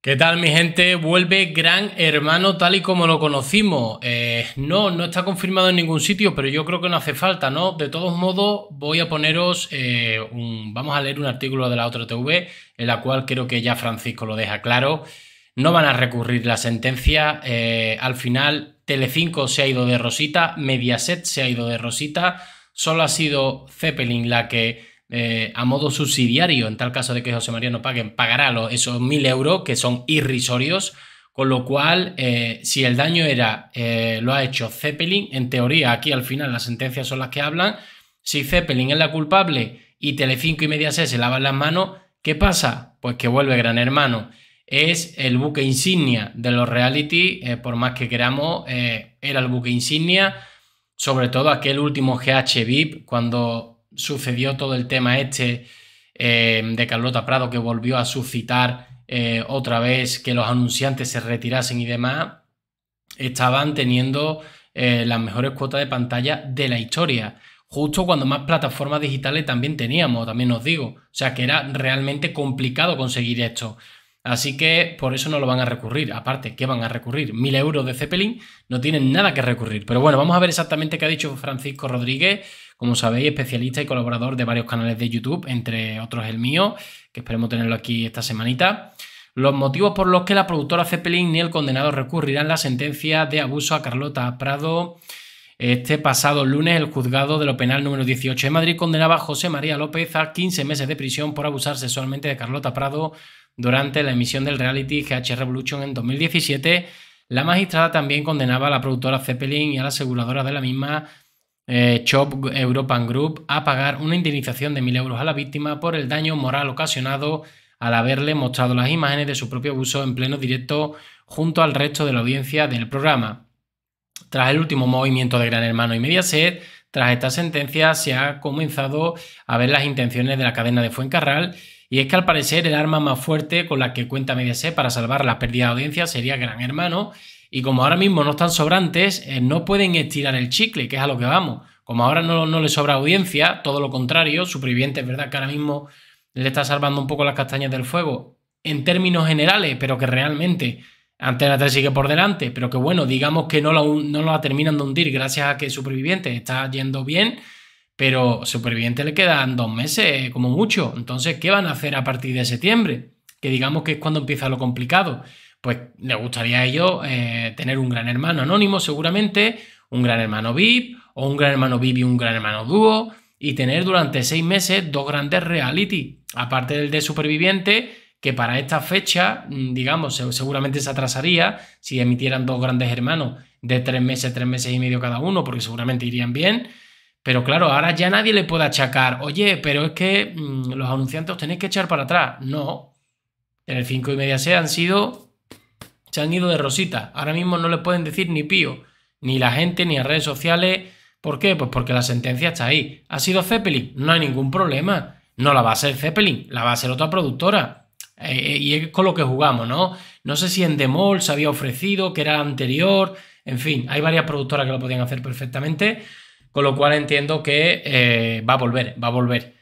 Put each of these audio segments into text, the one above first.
¿Qué tal mi gente? Vuelve Gran Hermano tal y como lo conocimos. Eh, no, no está confirmado en ningún sitio, pero yo creo que no hace falta, ¿no? De todos modos, voy a poneros, eh, un, vamos a leer un artículo de la otra TV, en la cual creo que ya Francisco lo deja claro. No van a recurrir la sentencia. Eh, al final, Telecinco se ha ido de Rosita, Mediaset se ha ido de Rosita, solo ha sido Zeppelin la que eh, a modo subsidiario, en tal caso de que José María no pague, pagará los, esos mil euros que son irrisorios. Con lo cual, eh, si el daño era, eh, lo ha hecho Zeppelin, en teoría, aquí al final las sentencias son las que hablan. Si Zeppelin es la culpable y Telecinco y Mediaset se lavan las manos, ¿qué pasa? Pues que vuelve Gran Hermano. Es el buque insignia de los reality, por más que queramos, era el buque insignia, sobre todo aquel último GH VIP, cuando sucedió todo el tema este eh, de Carlota Prado que volvió a suscitar eh, otra vez que los anunciantes se retirasen y demás, estaban teniendo eh, las mejores cuotas de pantalla de la historia. Justo cuando más plataformas digitales también teníamos, también os digo. O sea que era realmente complicado conseguir esto. Así que por eso no lo van a recurrir. Aparte, ¿qué van a recurrir? Mil euros de Zeppelin no tienen nada que recurrir. Pero bueno, vamos a ver exactamente qué ha dicho Francisco Rodríguez como sabéis, especialista y colaborador de varios canales de YouTube, entre otros el mío, que esperemos tenerlo aquí esta semanita. Los motivos por los que la productora Zeppelin ni el condenado recurrirán la sentencia de abuso a Carlota Prado. Este pasado lunes, el juzgado de lo penal número 18 de Madrid condenaba a José María López a 15 meses de prisión por abusar sexualmente de Carlota Prado durante la emisión del reality GH Revolution en 2017. La magistrada también condenaba a la productora Zeppelin y a la aseguradora de la misma eh, Chop European Group a pagar una indemnización de 1.000 euros a la víctima por el daño moral ocasionado al haberle mostrado las imágenes de su propio abuso en pleno directo junto al resto de la audiencia del programa. Tras el último movimiento de Gran Hermano y Mediaset, tras esta sentencia se ha comenzado a ver las intenciones de la cadena de Fuencarral y es que al parecer el arma más fuerte con la que cuenta Mediaset para salvar las pérdidas de audiencia sería Gran Hermano y como ahora mismo no están sobrantes, eh, no pueden estirar el chicle, que es a lo que vamos. Como ahora no, no le sobra audiencia, todo lo contrario, es ¿verdad? Que ahora mismo le está salvando un poco las castañas del fuego en términos generales, pero que realmente Antena 3 sigue por delante, pero que bueno, digamos que no la, no la terminan de hundir gracias a que Superviviente está yendo bien, pero Superviviente le quedan dos meses eh, como mucho. Entonces, ¿qué van a hacer a partir de septiembre? Que digamos que es cuando empieza lo complicado pues le gustaría a ellos eh, tener un gran hermano anónimo seguramente, un gran hermano VIP o un gran hermano VIP y un gran hermano dúo y tener durante seis meses dos grandes reality, aparte del de superviviente que para esta fecha, mm, digamos, seguramente se atrasaría si emitieran dos grandes hermanos de tres meses, tres meses y medio cada uno, porque seguramente irían bien. Pero claro, ahora ya nadie le puede achacar, oye, pero es que mm, los anunciantes tenéis que echar para atrás. No. En el 5 y media se han sido se han ido de rosita. Ahora mismo no le pueden decir ni pío, ni la gente, ni a redes sociales. ¿Por qué? Pues porque la sentencia está ahí. ¿Ha sido Zeppelin? No hay ningún problema. No la va a ser Zeppelin, la va a ser otra productora. Eh, eh, y es con lo que jugamos, ¿no? No sé si en Demol se había ofrecido, que era anterior. En fin, hay varias productoras que lo podían hacer perfectamente. Con lo cual entiendo que eh, va a volver, va a volver.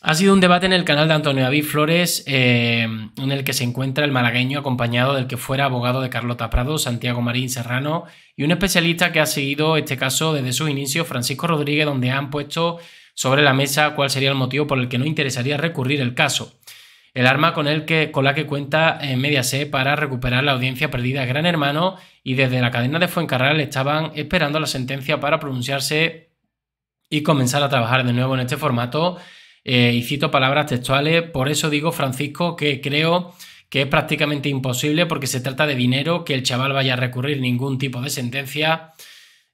Ha sido un debate en el canal de Antonio David Flores, eh, en el que se encuentra el malagueño acompañado del que fuera abogado de Carlota Prado, Santiago Marín Serrano, y un especialista que ha seguido este caso desde sus inicios, Francisco Rodríguez, donde han puesto sobre la mesa cuál sería el motivo por el que no interesaría recurrir el caso. El arma con, el que, con la que cuenta eh, Mediaset Media para recuperar la audiencia perdida Gran Hermano y desde la cadena de Fuencarral estaban esperando la sentencia para pronunciarse y comenzar a trabajar de nuevo en este formato eh, y cito palabras textuales, por eso digo, Francisco, que creo que es prácticamente imposible porque se trata de dinero, que el chaval vaya a recurrir ningún tipo de sentencia.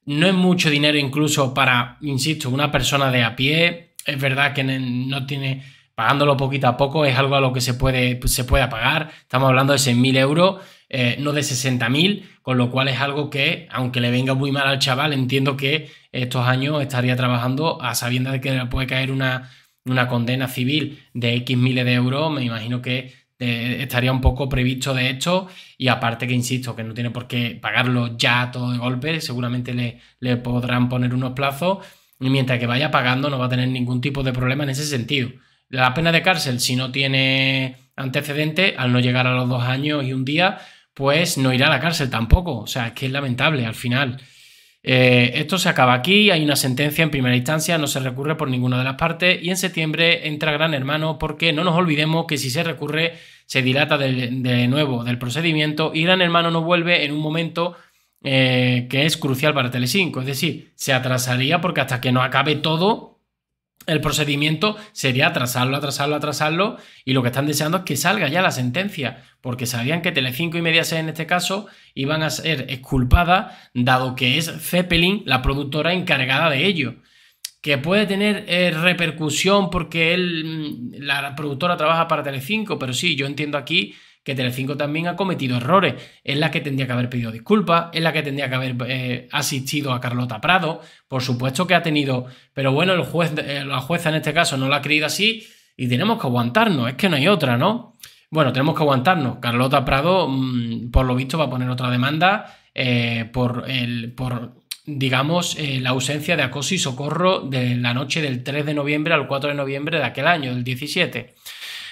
No es mucho dinero incluso para, insisto, una persona de a pie. Es verdad que no tiene, pagándolo poquito a poco es algo a lo que se puede, se puede pagar. Estamos hablando de 6.000 euros, eh, no de 60.000, con lo cual es algo que, aunque le venga muy mal al chaval, entiendo que estos años estaría trabajando a sabiendas de que le puede caer una una condena civil de X miles de euros, me imagino que eh, estaría un poco previsto de hecho y aparte que insisto que no tiene por qué pagarlo ya todo de golpe, seguramente le, le podrán poner unos plazos y mientras que vaya pagando no va a tener ningún tipo de problema en ese sentido. La pena de cárcel, si no tiene antecedente, al no llegar a los dos años y un día, pues no irá a la cárcel tampoco. O sea, es que es lamentable al final. Eh, esto se acaba aquí, hay una sentencia en primera instancia, no se recurre por ninguna de las partes y en septiembre entra Gran Hermano porque no nos olvidemos que si se recurre se dilata de, nuevo del procedimiento y Gran Hermano no vuelve en un momento eh, que es crucial para Telecinco, es decir, se atrasaría porque hasta que no acabe todo el procedimiento sería atrasarlo, atrasarlo, atrasarlo y lo que están deseando es que salga ya la sentencia, porque sabían que Telecinco y Mediaset en este caso iban a ser exculpadas dado que es Zeppelin la productora encargada de ello. Que puede tener eh, repercusión porque él, mm, la productora trabaja para Telecinco, pero sí, yo entiendo aquí que Telecinco también ha cometido errores. Es la que tendría que haber pedido disculpas, es la que tendría que haber eh, asistido a Carlota Prado. Por supuesto que ha tenido, pero bueno, el juez, eh, la jueza en este caso no la ha creído así y tenemos que aguantarnos, es que no hay otra, ¿no? Bueno, tenemos que aguantarnos. Carlota Prado, mm, por lo visto, va a poner otra demanda eh, por, el, por digamos, la ausencia de acoso y socorro de la noche del 3 de noviembre al 4 de noviembre de aquel año, del 17.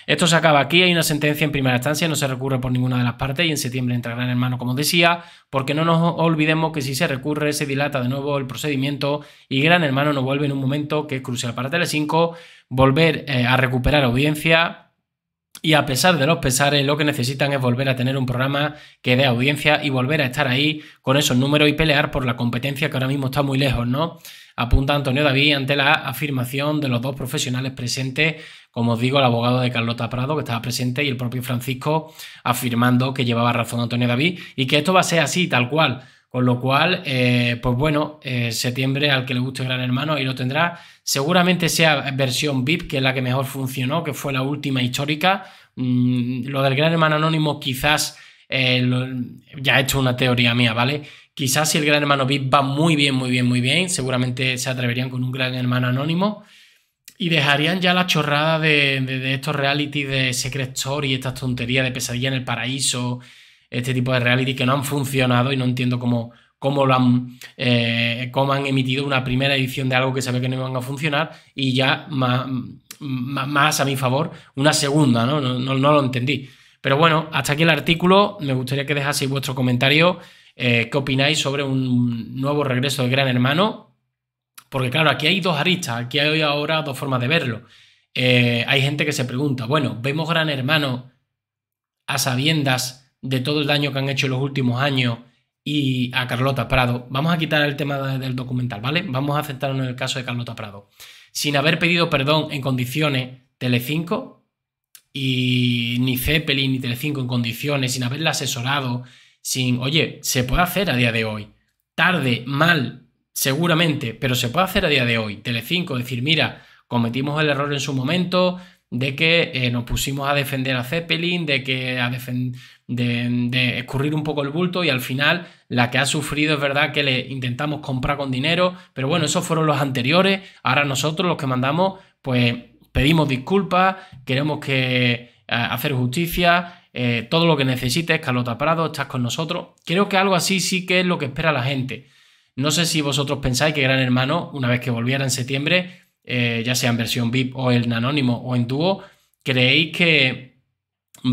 Esto se acaba aquí, hay una sentencia en primera instancia, no se recurre por ninguna de las partes y en septiembre entra Gran Hermano, como decía, porque no nos olvidemos que si se recurre se dilata de nuevo el procedimiento y Gran Hermano no vuelve en un momento que es crucial para Telecinco volver eh, a recuperar audiencia y a pesar de los pesares, lo que necesitan es volver a tener un programa que dé audiencia y volver a estar ahí con esos números y pelear por la competencia que ahora mismo está muy lejos, ¿no? apunta Antonio David ante la afirmación de los dos profesionales presentes, como os digo, el abogado de Carlota Prado, que estaba presente, y el propio Francisco afirmando que llevaba razón Antonio David y que esto va a ser así, tal cual. Con lo cual, eh, pues bueno, eh, septiembre al que le guste el Gran Hermano ahí lo tendrá. Seguramente sea versión VIP, que es la que mejor funcionó, que fue la última histórica. Mm, lo del Gran Hermano Anónimo quizás eh, ya he hecho una teoría mía, ¿vale? Quizás si el gran hermano VIP va muy bien, muy bien, muy bien, seguramente se atreverían con un gran hermano anónimo y dejarían ya la chorrada de, estos reality de Secret Story, estas tonterías de pesadilla en el paraíso, este tipo de reality que no han funcionado y no entiendo cómo, cómo, lo han, eh, cómo han emitido una primera edición de algo que sabe que no iban a funcionar y ya más, a mi favor una segunda, No, no, no lo entendí. Pero bueno, hasta aquí el artículo. Me gustaría que dejaseis vuestro comentario. Eh, ¿Qué opináis sobre un nuevo regreso de Gran Hermano? Porque claro, aquí hay dos aristas, aquí hay ahora dos formas de verlo. Eh, hay gente que se pregunta, bueno, ¿vemos Gran Hermano a sabiendas de todo el daño que han hecho en los últimos años y a Carlota Prado? Vamos a quitar el tema del documental, ¿vale? Vamos a centrarnos en el caso de Carlota Prado. Sin haber pedido perdón en condiciones Telecinco y ni Zeppelin ni Telecinco en condiciones, sin haberla asesorado, sin, oye, se puede hacer a día de hoy. Tarde, mal, seguramente, pero se puede hacer a día de hoy. Telecinco, decir, mira, cometimos el error en su momento de que eh, nos pusimos a defender a Zeppelin, de que a de, de escurrir un poco el bulto y al final la que ha sufrido es verdad que le intentamos comprar con dinero, pero bueno, esos fueron los anteriores, ahora nosotros los que mandamos, pues pedimos disculpas, queremos que eh, hacer justicia, eh, todo lo que necesites, Carlota Prado, estás con nosotros. Creo que algo así sí que es lo que espera la gente. No sé si vosotros pensáis que Gran Hermano, una vez que volviera en septiembre, eh, ya sea en versión VIP o en anónimo o en dúo, creéis que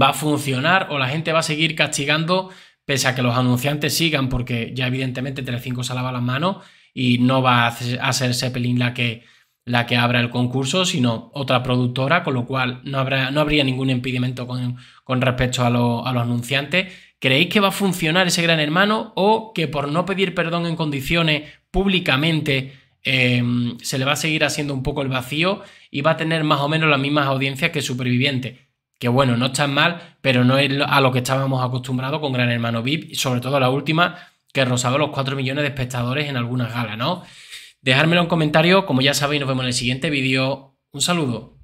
va a funcionar o la gente va a seguir castigando pese a que los anunciantes sigan, porque ya evidentemente Telecinco se lava las manos y no va a ser Zeppelin la que la que abra el concurso, sino otra productora, con lo cual no, habrá, no habría ningún impedimento con, respecto a, los anunciantes. ¿Creéis que va a funcionar ese gran hermano o que por no pedir perdón en condiciones públicamente em, se le va a seguir haciendo un poco el vacío y va a tener más o menos las mismas audiencias que Superviviente? Que bueno, no están mal, pero no es a lo que estábamos acostumbrados con Gran Hermano VIP, sobre todo la última que rozaba los 4 millones de espectadores en algunas galas, ¿no? Dejármelo en comentario, como ya sabéis, nos vemos en el siguiente vídeo. Un saludo.